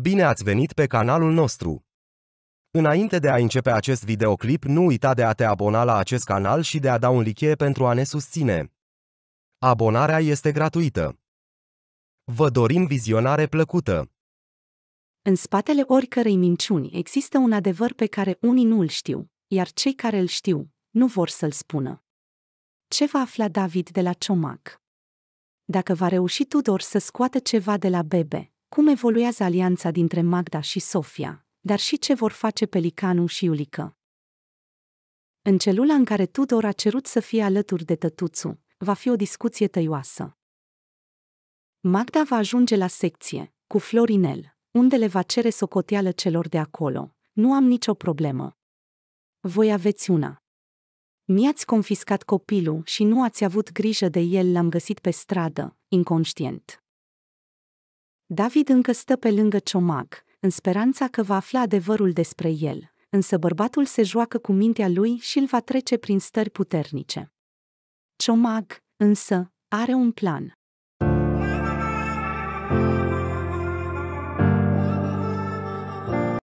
Bine ați venit pe canalul nostru! Înainte de a începe acest videoclip, nu uita de a te abona la acest canal și de a da un like pentru a ne susține. Abonarea este gratuită. Vă dorim vizionare plăcută! În spatele oricărei minciuni există un adevăr pe care unii nu îl știu, iar cei care îl știu nu vor să-l spună. Ce va afla David de la Ciomac? Dacă va reuși Tudor să scoate ceva de la bebe, cum evoluează alianța dintre Magda și Sofia, dar și ce vor face Pelicanu și Iulică? În celula în care Tudor a cerut să fie alături de tătuțu, va fi o discuție tăioasă. Magda va ajunge la secție, cu Florinel, unde le va cere socoteală celor de acolo. Nu am nicio problemă. Voi aveți una. Mi-ați confiscat copilul și nu ați avut grijă de el, l-am găsit pe stradă, inconștient. David încă stă pe lângă ciomac, în speranța că va afla adevărul despre el, însă bărbatul se joacă cu mintea lui și îl va trece prin stări puternice. Ciomac, însă, are un plan.